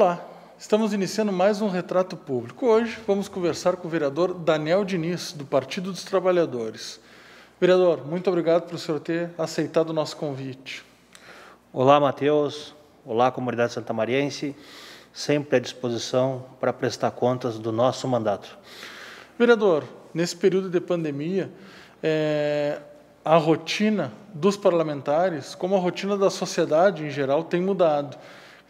Olá, estamos iniciando mais um Retrato Público. Hoje vamos conversar com o vereador Daniel Diniz, do Partido dos Trabalhadores. Vereador, muito obrigado por o senhor ter aceitado o nosso convite. Olá, Matheus. Olá, comunidade santamariense. Sempre à disposição para prestar contas do nosso mandato. Vereador, nesse período de pandemia, é, a rotina dos parlamentares, como a rotina da sociedade em geral, tem mudado.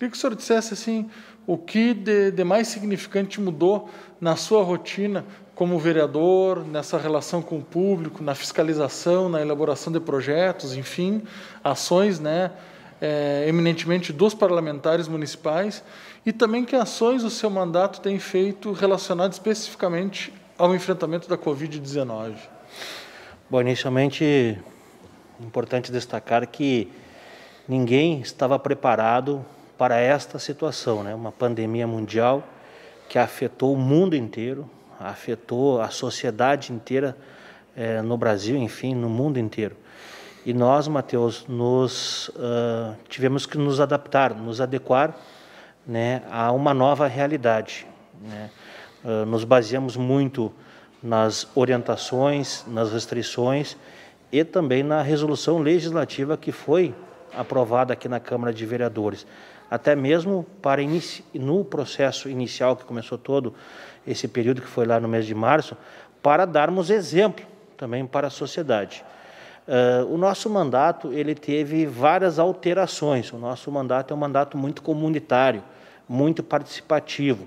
Queria que o senhor dissesse assim, o que de, de mais significante mudou na sua rotina como vereador, nessa relação com o público, na fiscalização, na elaboração de projetos, enfim, ações, né, é, eminentemente dos parlamentares municipais, e também que ações o seu mandato tem feito relacionado especificamente ao enfrentamento da Covid-19. Bom, inicialmente, importante destacar que ninguém estava preparado para esta situação, né? uma pandemia mundial que afetou o mundo inteiro, afetou a sociedade inteira eh, no Brasil, enfim, no mundo inteiro. E nós, Mateus, nos uh, tivemos que nos adaptar, nos adequar né, a uma nova realidade. Né? Uh, nos baseamos muito nas orientações, nas restrições e também na resolução legislativa que foi aprovada aqui na Câmara de Vereadores. Até mesmo para no processo inicial que começou todo esse período que foi lá no mês de março, para darmos exemplo também para a sociedade. Uh, o nosso mandato ele teve várias alterações. O nosso mandato é um mandato muito comunitário, muito participativo.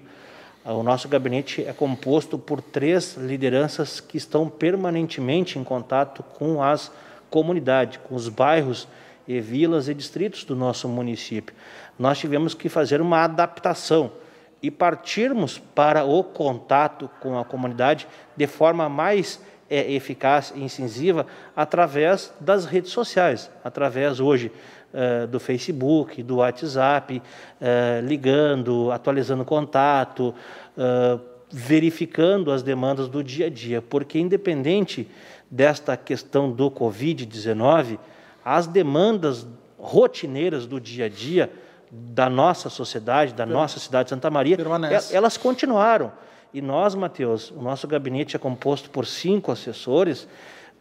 Eh, o nosso gabinete é composto por três lideranças que estão permanentemente em contato com as comunidades, com os bairros e vilas e distritos do nosso município. Nós tivemos que fazer uma adaptação e partirmos para o contato com a comunidade de forma mais é, eficaz e incisiva através das redes sociais, através hoje é, do Facebook, do WhatsApp, é, ligando, atualizando contato, é, verificando as demandas do dia a dia, porque independente desta questão do Covid-19, às demandas rotineiras do dia a dia da nossa sociedade, da nossa cidade de Santa Maria, Permanece. elas continuaram. E nós, Matheus, o nosso gabinete é composto por cinco assessores,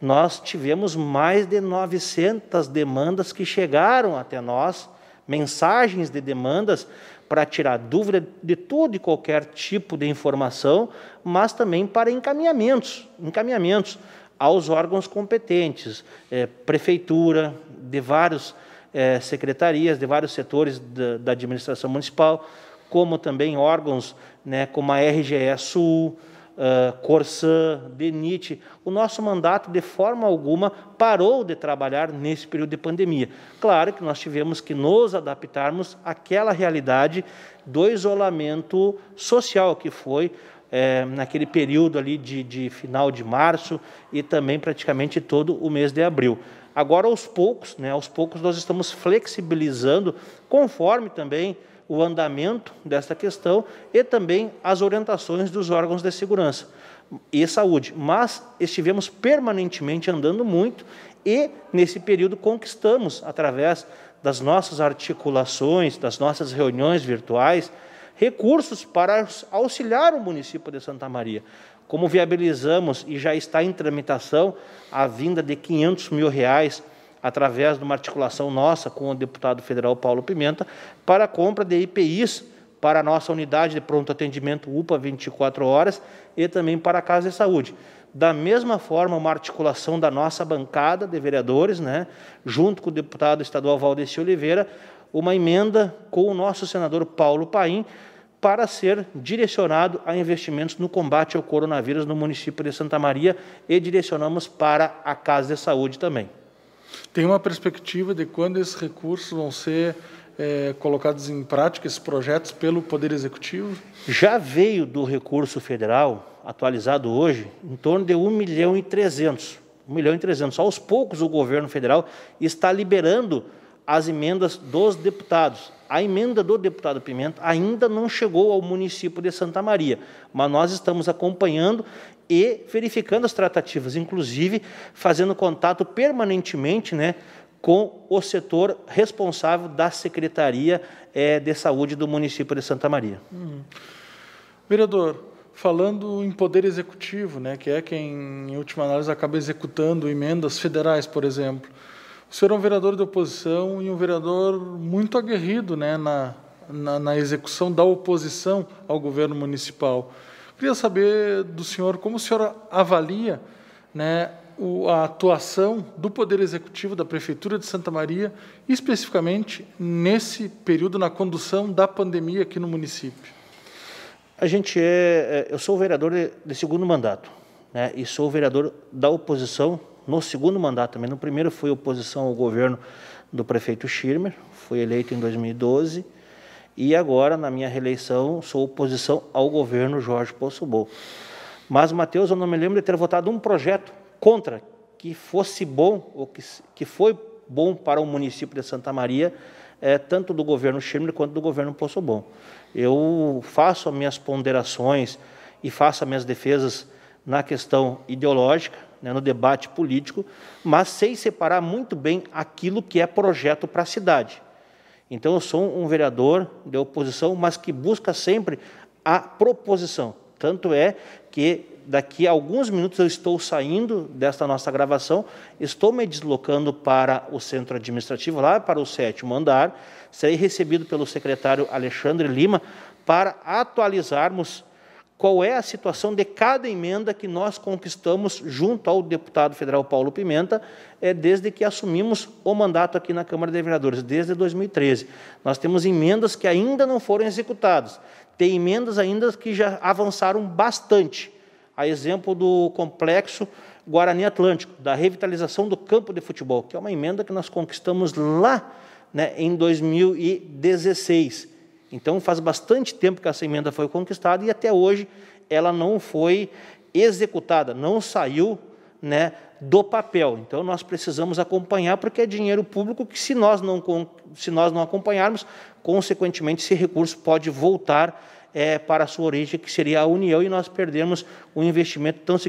nós tivemos mais de 900 demandas que chegaram até nós, mensagens de demandas para tirar dúvida de todo e qualquer tipo de informação, mas também para encaminhamentos, encaminhamentos aos órgãos competentes, é, prefeitura, de várias é, secretarias, de vários setores da, da, administração municipal, como também órgãos né, como a RGE Sul, uh, Corsã, DENIT. O nosso mandato, de forma alguma, parou de trabalhar nesse período de pandemia. Claro que nós tivemos que nos adaptarmos àquela realidade do isolamento social que foi é, naquele período ali de, de final de março e também praticamente todo o mês de abril. Agora, aos poucos, né, aos poucos nós estamos flexibilizando, conforme também o andamento desta questão e também as orientações dos órgãos de segurança e saúde. Mas estivemos permanentemente andando muito e, nesse período, conquistamos, através das nossas articulações, das nossas reuniões virtuais, recursos para auxiliar o município de Santa Maria. Como viabilizamos e já está em tramitação a vinda de 500 mil reais através de uma articulação nossa com o deputado federal Paulo Pimenta para a compra de IPIs para a nossa unidade de pronto atendimento UPA 24 horas e também para a Casa de Saúde. Da mesma forma, uma articulação da nossa bancada de vereadores, né, junto com o deputado estadual Valdeci Oliveira, uma emenda com o nosso senador Paulo Paim para ser direcionado a investimentos no combate ao coronavírus no município de Santa Maria e direcionamos para a Casa de Saúde também. Tem uma perspectiva de quando esses recursos vão ser é, colocados em prática, esses projetos, pelo Poder Executivo? Já veio do recurso federal, atualizado hoje, em torno de 1 milhão e 300. 1 milhão e 300. Aos poucos o governo federal está liberando as emendas dos deputados. A emenda do deputado Pimenta ainda não chegou ao município de Santa Maria, mas nós estamos acompanhando e verificando as tratativas, inclusive fazendo contato permanentemente né, com o setor responsável da Secretaria é, de Saúde do município de Santa Maria. Uhum. Vereador, falando em poder executivo, né, que é quem, em última análise, acaba executando emendas federais, por exemplo o senhor é um vereador de oposição e um vereador muito aguerrido né, na, na, na execução da oposição ao governo municipal. Queria saber do senhor como o senhor avalia né, o, a atuação do Poder Executivo da Prefeitura de Santa Maria, especificamente nesse período na condução da pandemia aqui no município. A gente é, é eu sou vereador de, de segundo mandato, né, e sou vereador da oposição no segundo mandato também. No primeiro foi oposição ao governo do prefeito Schirmer, fui eleito em 2012 e agora, na minha reeleição, sou oposição ao governo Jorge Bolsonaro. Mas, Matheus, eu não me lembro de ter votado um projeto contra que fosse bom, ou que, que foi bom para o município de Santa Maria, é, tanto do governo Schirmer quanto do governo Bom. Eu faço as minhas ponderações e faço as minhas defesas na questão ideológica, né, no debate político, mas sei separar muito bem aquilo que é projeto para a cidade. Então, eu sou um vereador de oposição, mas que busca sempre a proposição. Tanto é que daqui a alguns minutos eu estou saindo desta nossa gravação, estou me deslocando para o centro administrativo, lá para o sétimo andar. Serei recebido pelo secretário Alexandre Lima para atualizarmos qual é a situação de cada emenda que nós conquistamos junto ao deputado federal Paulo Pimenta, é, desde que assumimos o mandato aqui na Câmara de Vereadores, desde 2013. Nós temos emendas que ainda não foram executadas, tem emendas ainda que já avançaram bastante. A exemplo do complexo Guarani Atlântico, da revitalização do campo de futebol, que é uma emenda que nós conquistamos lá né, em 2016. Então, faz bastante tempo que essa emenda foi conquistada e até hoje ela não foi executada, não saiu né, do papel. Então, nós precisamos acompanhar, porque é dinheiro público que, se nós não, se nós não acompanharmos, consequentemente, esse recurso pode voltar é, para a sua origem, que seria a União, e nós perdemos um investimento tão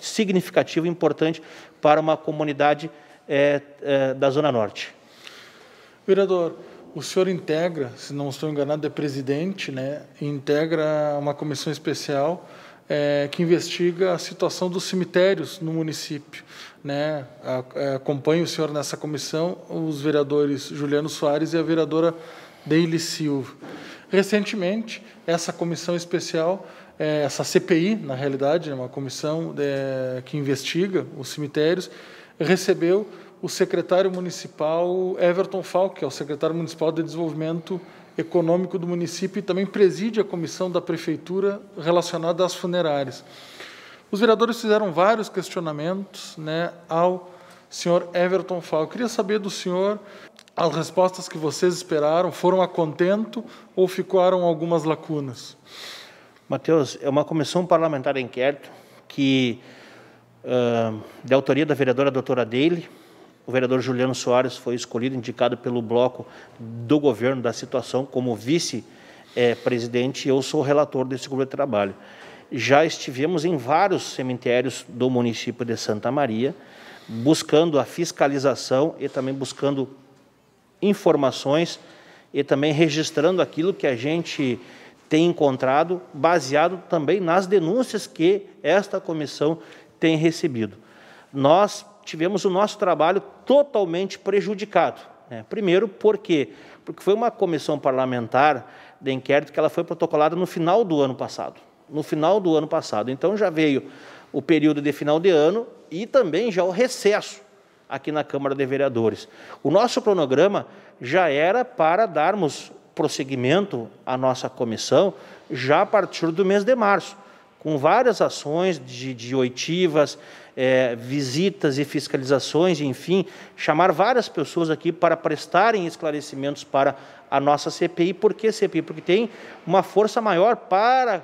significativo e importante para uma comunidade é, é, da Zona Norte. Vereador, o senhor integra, se não estou enganado, é presidente, né? Integra uma comissão especial é, que investiga a situação dos cemitérios no município. Né? É, Acompanho o senhor nessa comissão, os vereadores Juliano Soares e a vereadora Deile Silva. Recentemente, essa comissão especial, é, essa CPI, na realidade, é uma comissão de, é, que investiga os cemitérios, recebeu o secretário municipal Everton Falk, que é o secretário municipal de desenvolvimento econômico do município e também preside a comissão da prefeitura relacionada às funerárias. Os vereadores fizeram vários questionamentos né, ao senhor Everton Falk. Eu queria saber do senhor as respostas que vocês esperaram, foram a contento ou ficaram algumas lacunas? Matheus, é uma comissão parlamentar de inquérito que, uh, de autoria da vereadora doutora Daly, o vereador Juliano Soares foi escolhido, indicado pelo bloco do governo da situação como vice-presidente eh, e eu sou relator desse grupo de trabalho. Já estivemos em vários cemitérios do município de Santa Maria, buscando a fiscalização e também buscando informações e também registrando aquilo que a gente tem encontrado, baseado também nas denúncias que esta comissão tem recebido. Nós tivemos o nosso trabalho totalmente prejudicado. Né? Primeiro, por quê? Porque foi uma comissão parlamentar de inquérito que ela foi protocolada no final do ano passado. No final do ano passado. Então já veio o período de final de ano e também já o recesso aqui na Câmara de Vereadores. O nosso cronograma já era para darmos prosseguimento à nossa comissão já a partir do mês de março com várias ações de, de oitivas, é, visitas e fiscalizações, enfim, chamar várias pessoas aqui para prestarem esclarecimentos para a nossa CPI. Por que CPI? Porque tem uma força maior para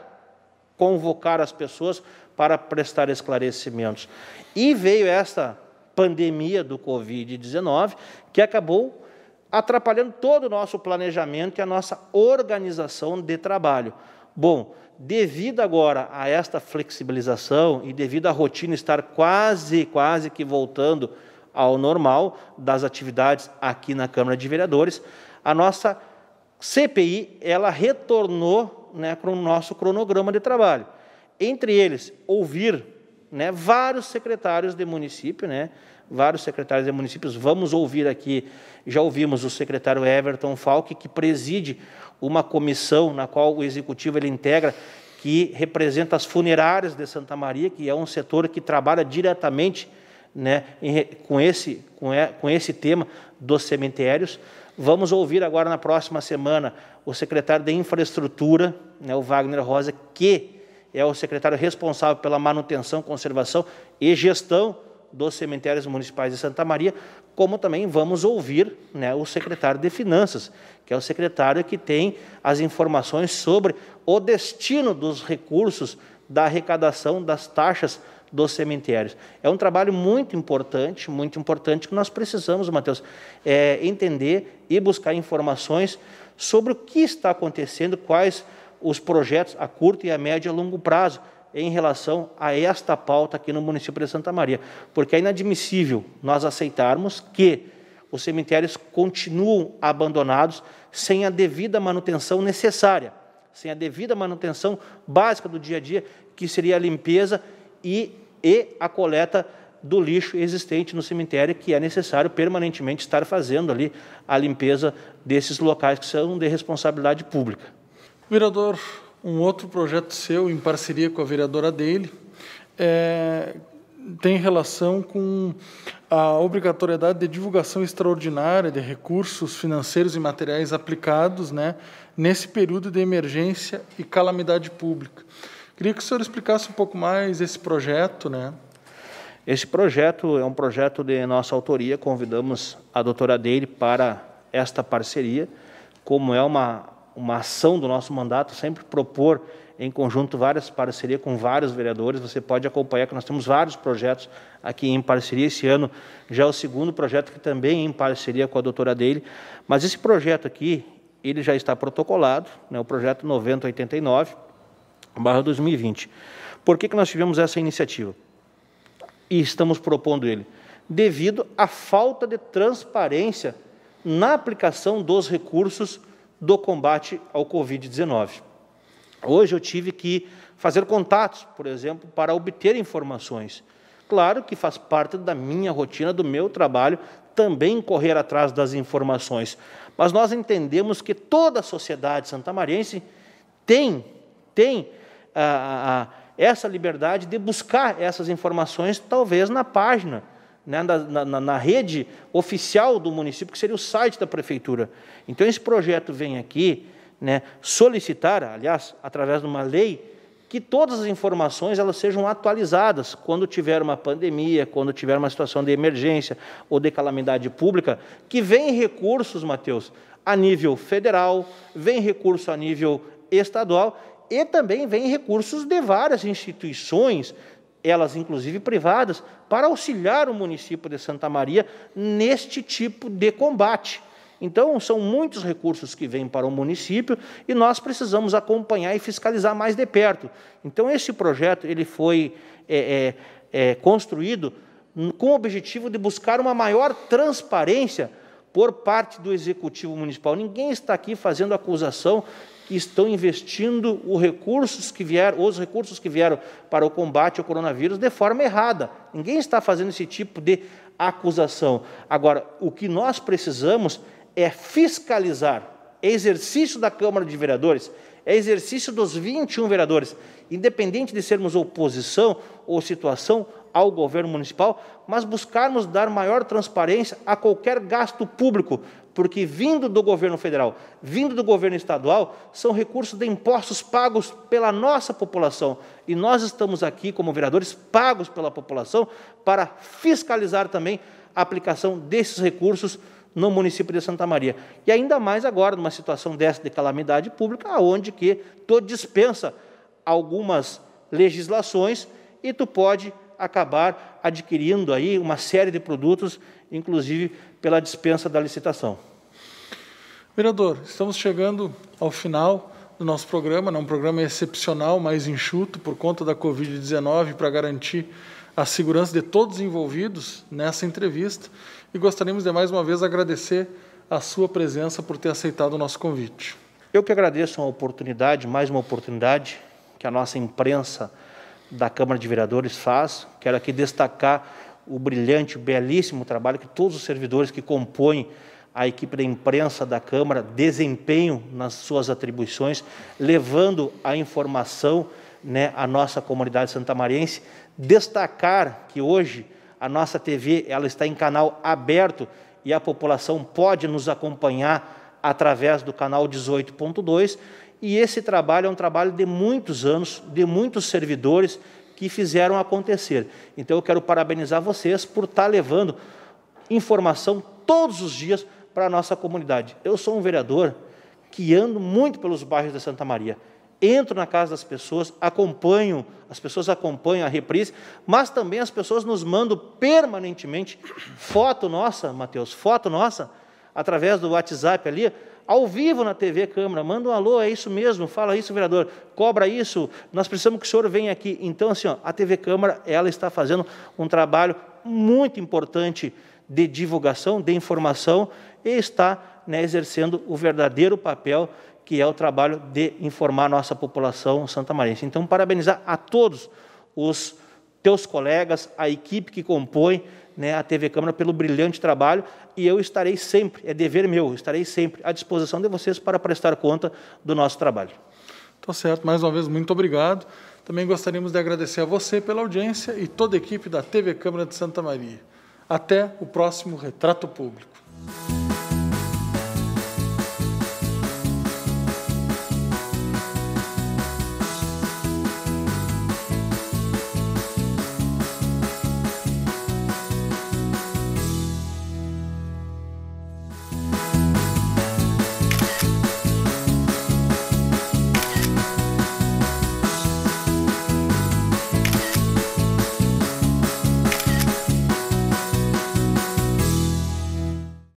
convocar as pessoas para prestar esclarecimentos. E veio esta pandemia do Covid-19 que acabou atrapalhando todo o nosso planejamento e a nossa organização de trabalho. Bom, devido agora a esta flexibilização e devido à rotina estar quase, quase que voltando ao normal das atividades aqui na Câmara de Vereadores, a nossa CPI ela retornou né, para o nosso cronograma de trabalho. Entre eles, ouvir né, vários secretários de município, né, vários secretários de municípios. Vamos ouvir aqui, já ouvimos o secretário Everton Falck, que preside uma comissão na qual o executivo ele integra, que representa as funerárias de Santa Maria, que é um setor que trabalha diretamente né, com, esse, é, com esse tema dos cemitérios. Vamos ouvir agora na próxima semana o secretário de Infraestrutura, né, o Wagner Rosa, que é o secretário responsável pela manutenção, conservação e gestão dos cemitérios municipais de Santa Maria, como também vamos ouvir né, o secretário de Finanças, que é o secretário que tem as informações sobre o destino dos recursos da arrecadação das taxas dos cemitérios. É um trabalho muito importante, muito importante, que nós precisamos, Matheus, é, entender e buscar informações sobre o que está acontecendo, quais os projetos a curto e a médio e a longo prazo em relação a esta pauta aqui no município de Santa Maria. Porque é inadmissível nós aceitarmos que os cemitérios continuam abandonados sem a devida manutenção necessária, sem a devida manutenção básica do dia a dia, que seria a limpeza e, e a coleta do lixo existente no cemitério, que é necessário permanentemente estar fazendo ali a limpeza desses locais que são de responsabilidade pública. Vereador, um outro projeto seu, em parceria com a vereadora dele, é, tem relação com a obrigatoriedade de divulgação extraordinária de recursos financeiros e materiais aplicados né, nesse período de emergência e calamidade pública. Queria que o senhor explicasse um pouco mais esse projeto. Né? Esse projeto é um projeto de nossa autoria, convidamos a doutora Deire para esta parceria. Como é uma uma ação do nosso mandato, sempre propor em conjunto várias parcerias com vários vereadores. Você pode acompanhar que nós temos vários projetos aqui em parceria. Esse ano já é o segundo projeto que também é em parceria com a doutora dele. Mas esse projeto aqui, ele já está protocolado, né, o projeto 9089, barra 2020. Por que, que nós tivemos essa iniciativa? E estamos propondo ele? Devido à falta de transparência na aplicação dos recursos do combate ao Covid-19. Hoje eu tive que fazer contatos, por exemplo, para obter informações. Claro que faz parte da minha rotina, do meu trabalho, também correr atrás das informações. Mas nós entendemos que toda a sociedade santamariense tem, tem ah, ah, ah essa liberdade de buscar essas informações, talvez na página né, na, na, na, rede oficial do município, que seria o site da prefeitura. Então, esse projeto vem aqui né, solicitar, aliás, através de uma lei, que todas as informações elas sejam atualizadas quando tiver uma pandemia, quando tiver uma situação de emergência ou de calamidade pública, que vem recursos, Matheus, a nível federal, vem recurso a nível estadual e também vem recursos de várias instituições elas inclusive privadas, para auxiliar o município de Santa Maria neste tipo de combate. Então, são muitos recursos que vêm para o município e nós precisamos acompanhar e fiscalizar mais de perto. Então, esse projeto ele foi é, é, é, construído com o objetivo de buscar uma maior transparência por parte do Executivo Municipal. Ninguém está aqui fazendo acusação que estão investindo os recursos que vieram, os recursos que vieram para o combate ao coronavírus de forma errada. Ninguém está fazendo esse tipo de acusação. Agora, o que nós precisamos é fiscalizar. É exercício da Câmara de Vereadores, é exercício dos 21 vereadores, independente de sermos oposição ou situação ao governo municipal, mas buscarmos dar maior transparência a qualquer gasto público, porque vindo do governo federal, vindo do governo estadual, são recursos de impostos pagos pela nossa população. E nós estamos aqui, como vereadores, pagos pela população para fiscalizar também a aplicação desses recursos no município de Santa Maria. E ainda mais agora, numa situação dessa de calamidade pública, onde que tu dispensa algumas legislações e tu pode acabar adquirindo aí uma série de produtos, inclusive pela dispensa da licitação. Vereador, estamos chegando ao final do nosso programa, é um programa excepcional, mas enxuto por conta da Covid-19 para garantir a segurança de todos envolvidos nessa entrevista e gostaríamos de mais uma vez agradecer a sua presença por ter aceitado o nosso convite. Eu que agradeço a oportunidade, mais uma oportunidade que a nossa imprensa da Câmara de Vereadores faz. Quero aqui destacar o brilhante, belíssimo trabalho que todos os servidores que compõem a equipe da imprensa da Câmara desempenham nas suas atribuições, levando a informação né, à nossa comunidade santamariense. Destacar que hoje a nossa TV ela está em canal aberto e a população pode nos acompanhar através do canal 18.2 e esse trabalho é um trabalho de muitos anos, de muitos servidores que fizeram acontecer. Então eu quero parabenizar vocês por estar tá levando informação todos os dias para a nossa comunidade. Eu sou um vereador que ando muito pelos bairros de Santa Maria. Entro na casa das pessoas, acompanho, as pessoas acompanham a reprise, mas também as pessoas nos mandam permanentemente foto nossa, Matheus, foto nossa, através do WhatsApp ali, ao vivo na TV Câmara. Manda um alô, é isso mesmo, fala isso, vereador, cobra isso, nós precisamos que o senhor venha aqui. Então, assim, ó, a TV Câmara, ela está fazendo um trabalho muito importante de divulgação, de informação, e está né, exercendo o verdadeiro papel que é o trabalho de informar a nossa população santamarense. Então, parabenizar a todos os teus colegas, a equipe que compõe né, a TV Câmara pelo brilhante trabalho e eu estarei sempre, é dever meu, estarei sempre à disposição de vocês para prestar conta do nosso trabalho. Tá certo, mais uma vez, muito obrigado. Também gostaríamos de agradecer a você pela audiência e toda a equipe da TV Câmara de Santa Maria. Até o próximo Retrato Público.